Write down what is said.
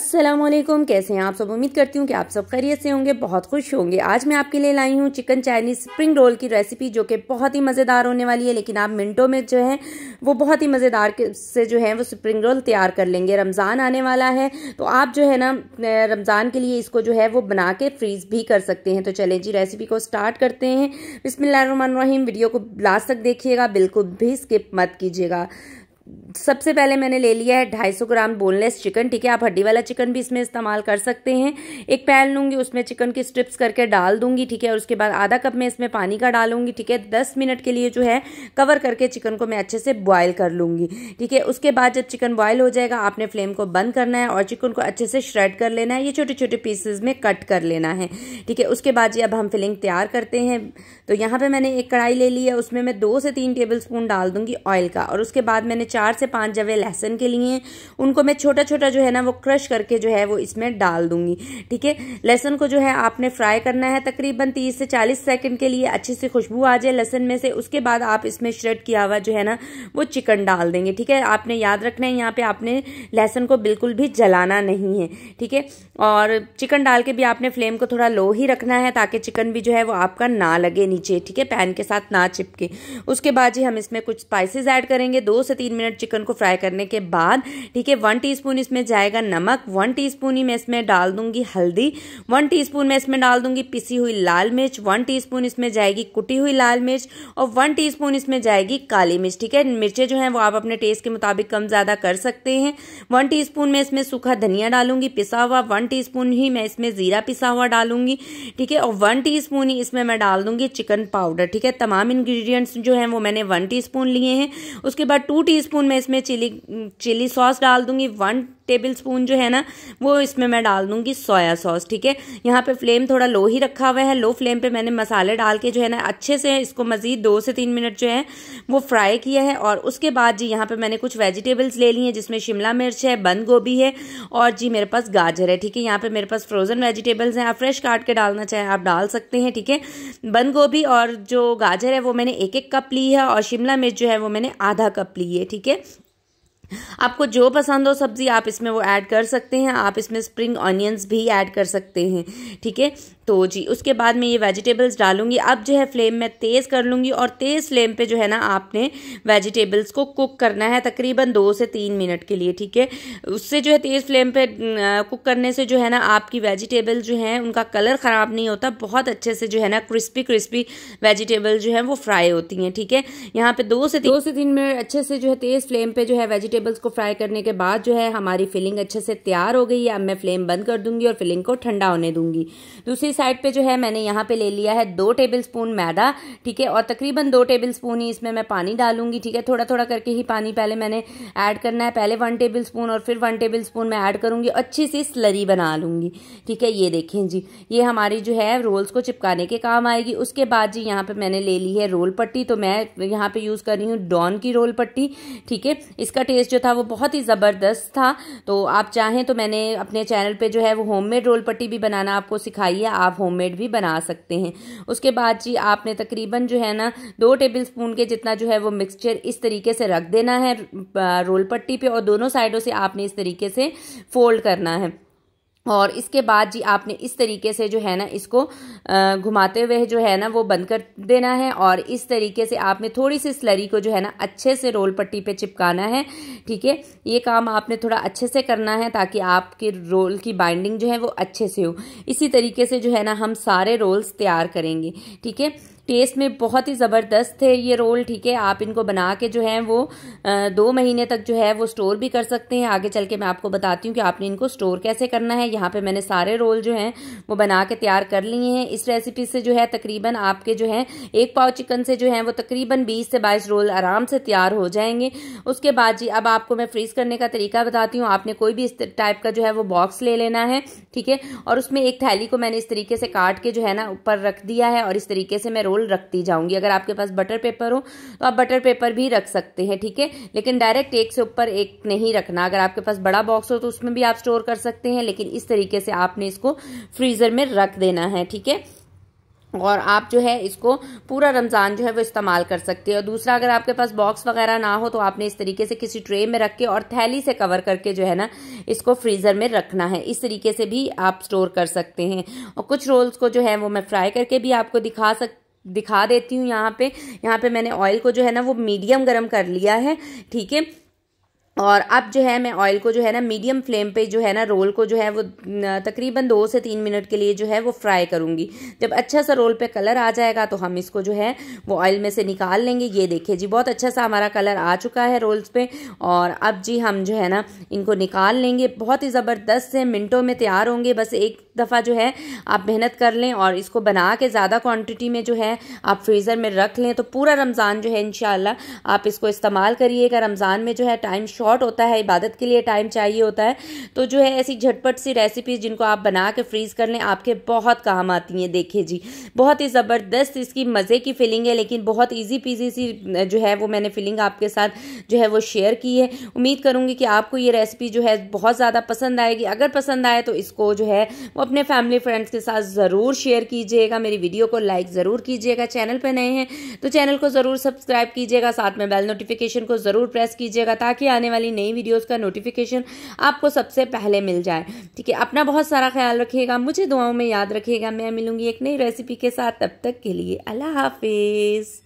असलम कैसे हैं आप सब उम्मीद करती हूँ कि आप सब खैरियत से होंगे बहुत खुश होंगे आज मैं आपके लिए लाई हूँ चिकन चाइनीज़ स्प्रिंग रोल की रेसिपी जो कि बहुत ही मज़ेदार होने वाली है लेकिन आप मिनटों में जो है वो बहुत ही मज़ेदार से जो है वो स्प्रिंग रोल तैयार कर लेंगे रमज़ान आने वाला है तो आप जो है ना रमज़ान के लिए इसको जो है वो बना के फ्रीज़ भी कर सकते हैं तो चले जी रेसिपी को स्टार्ट करते हैं बिसमिल्लर वीडियो को लास्ट तक देखिएगा बिल्कुल भी स्किप मत कीजिएगा सबसे पहले मैंने ले लिया है ढाई सौ ग्राम बोनलेस चिकन ठीक है आप हड्डी वाला चिकन भी इसमें इस्तेमाल कर सकते हैं एक पैन लूँगी उसमें चिकन की स्ट्रिप्स करके डाल दूंगी ठीक है और उसके बाद आधा कप मैं इसमें पानी का डालूंगी ठीक है दस मिनट के लिए जो है कवर करके चिकन को मैं अच्छे से बॉयल कर लूँगी ठीक है उसके बाद जब चिकन बॉयल हो जाएगा आपने फ्लेम को बंद करना है और चिकन को अच्छे से श्रेड कर लेना है ये छोटे छोटे पीसेज में कट कर लेना है ठीक है उसके बाद जी अब हम फिलिंग तैयार करते हैं तो यहाँ पर मैंने एक कढ़ाई ले ली है उसमें मैं दो से तीन टेबल स्पून डाल दूंगी ऑयल का और उसके बाद मैंने चार से पांच जवे लहसन के लिए हैं उनको मैं छोटा छोटा जो है ना वो क्रश करके जो है वो इसमें डाल दूंगी ठीक है लहसन को जो है आपने फ्राई करना है तकरीबन तीस से चालीस सेकेंड के लिए अच्छे से खुशबू आ जाए लहसन में से उसके बाद आप इसमें श्रेड किया हुआ जो है ना वो चिकन डाल देंगे ठीक है आपने याद रखना है यहाँ पे आपने लहसन को बिल्कुल भी जलाना नहीं है ठीक है और चिकन डाल के भी आपने फ्लेम को थोड़ा लो ही रखना है ताकि चिकन भी जो है वो आपका ना लगे नीचे ठीक है पैन के साथ ना चिपके उसके बाद जी हम इसमें कुछ स्पाइसेस ऐड करेंगे दो से तीन मिनट चिकन को फ्राई करने के बाद ठीक है वन टीस्पून इसमें जाएगा नमक वन टीस्पून ही मैं इसमें डाल दूंगी हल्दी वन टीस्पून मैं इसमें डाल दूंगी पिसी हुई लाल मिर्च वन टीस्पून इसमें जाएगी कुटी हुई लाल मिर्च और वन टीस्पून इसमें जाएगी काली मिर्च ठीक है मिर्चें जो हैं वो आप अपने टेस्ट के मुताबिक कम ज़्यादा कर सकते हैं वन टीस्पून मैं इसमें सूखा धनिया डालूंगी पिसा हुआ वन टीस्पून ही मैं इसमें ज़ीरा पिसा हुआ डालूंगी ठीक है और वन टीस्पून ही इसमें मैं डाल दूंगी चिकन पाउडर ठीक है तमाम इंग्रेडिएंट्स जो हैं वो मैंने वन टीस्पून लिए हैं उसके बाद टू टी मैं इसमें चिली चिली सॉस डाल दूंगी वन टेबल स्पून जो है ना वो इसमें मैं डाल दूंगी सोया सॉस ठीक है यहाँ पे फ्लेम थोड़ा लो ही रखा हुआ है लो फ्लेम पे मैंने मसाले डाल के जो है ना अच्छे से इसको मज़ीद दो से तीन मिनट जो है वो फ्राई किया है और उसके बाद जी यहाँ पर मैंने कुछ वेजिटेबल्स ले ली हैं जिसमें शिमला मिर्च है बंद गोभी है और जी मेरे पास गाजर है ठीक है यहाँ पर मेरे पास फ्रोज़न वेजिटेबल्स हैं आप फ्रेश काट के डालना चाहें आप डाल सकते हैं ठीक है बंद गोभी और जो गाजर है वो मैंने एक एक कप ली है और शिमला मिर्च जो है वो मैंने आधा कप ली है ठीक है आपको जो पसंद हो सब्ज़ी आप इसमें वो ऐड कर सकते हैं आप इसमें स्प्रिंग ऑनियंस भी ऐड कर सकते हैं ठीक है तो जी उसके बाद मैं ये वेजिटेबल्स डालूंगी अब जो है फ्लेम मैं तेज़ कर लूँगी और तेज़ फ्लेम पे जो है ना आपने वेजिटेबल्स को कुक करना है तकरीबन दो से तीन मिनट के लिए ठीक है उससे जो है तेज़ फ्लेम पे कुक करने से जो है ना आपकी वेजिटेबल जो है उनका कलर ख़राब नहीं होता बहुत अच्छे से जो है ना क्रिस्पी क्रिस्पी वेजिटेबल जो है वो फ्राई होती हैं ठीक है यहाँ पे दो से दो से तीन मिनट अच्छे से जो है तेज़ फ्लेम पे जो है वेजिटेबल्स को फ्राई करने के बाद जो है हमारी फिलिंग अच्छे से तैयार हो गई है अब मैं फ्लेम बंद कर दूंगी और फिलिंग को ठंडा होने दूंगी दूसरी साइड पे जो है मैंने यहाँ पे ले लिया है दो टेबल स्पून मैदा ठीक है और तकरीबन दो टेबल स्पून ही इसमें मैं पानी डालूंगी ठीक है थोड़ा थोड़ा करके ही पानी पहले मैंने ऐड करना है पहले वन टेबल स्पून और फिर वन टेबल स्पून मैं ऐड करूँगी अच्छी सी स्लरी बना लूँगी ठीक है ये देखें जी ये हमारी जो है रोल्स को चिपकाने के काम आएगी उसके बाद जी यहाँ पर मैंने ले ली है रोल पट्टी तो मैं यहाँ पर यूज़ कर रही हूँ डॉन की रोल पट्टी ठीक है इसका टेस्ट जो था वो बहुत ही ज़बरदस्त था तो आप चाहें तो मैंने अपने चैनल पर जो है वो होम रोल पट्टी भी बनाना आपको सिखाई है आप आप होममेड भी बना सकते हैं उसके बाद जी आपने तकरीबन जो है ना दो टेबल स्पून के जितना जो है वो मिक्सचर इस तरीके से रख देना है रोल पट्टी पे और दोनों साइडों से आपने इस तरीके से फोल्ड करना है और इसके बाद जी आपने इस तरीके से जो है ना इसको घुमाते हुए जो है ना वो बंद कर देना है और इस तरीके से आपने थोड़ी सी स्लरी को जो है ना अच्छे से रोल पट्टी पे चिपकाना है ठीक है ये काम आपने थोड़ा अच्छे से करना है ताकि आपके रोल की बाइंडिंग जो है वो अच्छे से हो इसी तरीके से जो है ना हम सारे रोल्स तैयार करेंगे ठीक है टेस्ट में बहुत ही ज़बरदस्त थे ये रोल ठीक है आप इनको बना के जो है वो दो महीने तक जो है वो स्टोर भी कर सकते हैं आगे चल के मैं आपको बताती हूँ कि आपने इनको स्टोर कैसे करना है यहाँ पे मैंने सारे रोल जो हैं वो बना के तैयार कर लिए हैं इस रेसिपी से जो है तकरीबन आपके जो है एक पाव चिकन से जो है वो तकरीबन बीस से बाईस रोल आराम से तैयार हो जाएंगे उसके बाद जी अब आपको मैं फ्रीज़ करने का तरीका बताती हूँ आपने कोई भी इस टाइप का जो है वो बॉक्स ले लेना है ठीक है और उसमें एक थैली को मैंने इस तरीके से काट के जो है ना ऊपर रख दिया है और इस तरीके से मैं रोल रोल रखती जाऊंगी अगर आपके पास बटर पेपर हो तो आप बटर पेपर भी रख सकते हैं ठीक है लेकिन डायरेक्ट एक से ऊपर एक नहीं रखना अगर आपके पास बड़ा बॉक्स हो तो उसमें भी आप स्टोर कर सकते हैं लेकिन इस तरीके से आपने इसको फ्रीज़र में रख देना है ठीक है और आप जो है इसको पूरा रमज़ान जो है वो इस्तेमाल कर सकते हैं और दूसरा अगर आपके पास बॉक्स वगैरह ना हो तो आपने इस तरीके से किसी ट्रे में रख के और थैली से कवर करके जो है ना इसको फ्रीज़र में रखना है इस तरीके से भी आप स्टोर कर सकते हैं और कुछ रोल्स को जो है वो मैं फ्राई करके भी आपको दिखा सक दिखा देती हूँ यहाँ पे यहाँ पे मैंने ऑयल को जो है ना वो मीडियम गरम कर लिया है ठीक है और अब जो है मैं ऑयल को जो है ना मीडियम फ्लेम पे जो है ना रोल को जो है वो तकरीबन दो से तीन मिनट के लिए जो है वो फ्राई करूँगी जब अच्छा सा रोल पे कलर आ जाएगा तो हम इसको जो है वो ऑयल में से निकाल लेंगे ये देखिए जी बहुत अच्छा सा हमारा कलर आ चुका है रोल्स पे और अब जी हम जो है ना इनको निकाल लेंगे बहुत ही ज़बरदस्त से मिनटों में तैयार होंगे बस एक दफ़ा जो है आप मेहनत कर लें और इसको बना के ज़्यादा क्वान्टिटी में जो है आप फ्रीज़र में रख लें तो पूरा रमज़ान जो है इन आप इसको इस्तेमाल करिएगा रमज़ान में जो है टाइम शॉर्ट हॉट होता है इबादत के लिए टाइम चाहिए होता है तो जो है ऐसी झटपट सी रेसिपीज़ जिनको आप बना के फ्रीज़ कर लें आपके बहुत काम आती हैं देखिए जी बहुत ही ज़बरदस्त इसकी मज़े की फीलिंग है लेकिन बहुत ईजी पीजी सी जो है वो मैंने फीलिंग आपके साथ जो है वो शेयर की है उम्मीद करूँगी कि आपको ये रेसिपी जो है बहुत ज़्यादा पसंद आएगी अगर पसंद आए तो इसको जो है वो अपने फैमिली फ्रेंड्स के साथ ज़रूर शेयर कीजिएगा मेरी वीडियो को लाइक ज़रूर कीजिएगा चैनल पर नए हैं तो चैनल को ज़रूर सब्सक्राइब कीजिएगा साथ में बेल नोटिफिकेशन को ज़रूर प्रेस कीजिएगा ताकि आने वाले वाली नई वीडियोज़ का नोटिफिकेशन आपको सबसे पहले मिल जाए ठीक है अपना बहुत सारा ख्याल रखिएगा मुझे दुआओं में याद रखिएगा मैं मिलूंगी एक नई रेसिपी के साथ तब तक के लिए अल्लाह हाफिज़